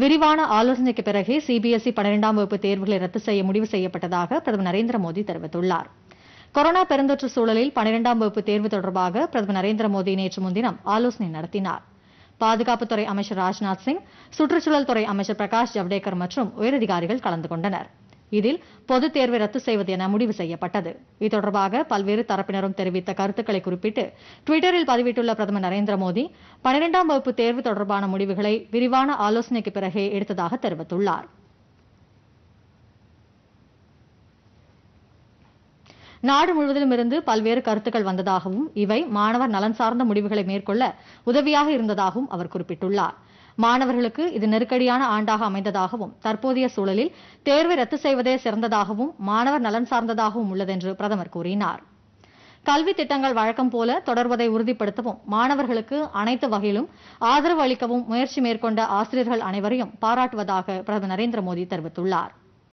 விரிவான ஆலோசனைக்கு பிறகு சிபிஎஸ்இ பன்னிரெண்டாம் வகுப்பு தேர்வுகளை ரத்து செய்ய முடிவு செய்யப்பட்டதாக பிரதமர் நரேந்திர மோடி தெரிவித்துள்ளார் கொரோனா பெருந்தொற்று சூழலில் பன்னிரெண்டாம் வகுப்பு தேர்வு தொடர்பாக பிரதமர் நரேந்திர மோடி நேற்று முன்தினம் ஆலோசனை நடத்தினார் பாதுகாப்புத்துறை அமைச்சர் ராஜ்நாத் சிங் சுற்றுச்சூழல் துறை அமைச்சர் பிரகாஷ் ஜவடேகர் மற்றும் உயரதிகாரிகள் கலந்து கொண்டனா் இதில் பொதுத் தேர்வை ரத்து செய்வது என முடிவு செய்யப்பட்டது இது தொடர்பாக பல்வேறு தரப்பினரும் தெரிவித்த கருத்துக்களை குறிப்பிட்டு டுவிட்டரில் பதிவிட்டுள்ள பிரதமர் நரேந்திர மோடி பனிரெண்டாம் வகுப்பு தேர்வு தொடர்பான முடிவுகளை விரிவான ஆலோசனைக்கு பிறகே எடுத்ததாக தெரிவித்துள்ளார் நாடு முழுவதிலும் இருந்து பல்வேறு கருத்துக்கள் வந்ததாகவும் இவை மாணவர் நலன் சார்ந்த முடிவுகளை மேற்கொள்ள உதவியாக இருந்ததாகவும் அவர் குறிப்பிட்டுள்ளார் மாணவர்களுக்கு இது நெருக்கடியான ஆண்டாக அமைந்ததாகவும் தற்போதைய சூழலில் தேர்வை ரத்து செய்வதே சிறந்ததாகவும் மாணவர் நலன் சார்ந்ததாகவும் உள்ளதென்று பிரதமர் கூறினார் கல்வி திட்டங்கள் வழக்கம் போல தொடர்வதை உறுதிப்படுத்தவும் மாணவர்களுக்கு அனைத்து வகையிலும் ஆதரவு அளிக்கவும் முயற்சி மேற்கொண்ட ஆசிரியர்கள் அனைவரையும் பாராட்டுவதாக பிரதமர் நரேந்திர மோடி தெரிவித்துள்ளார்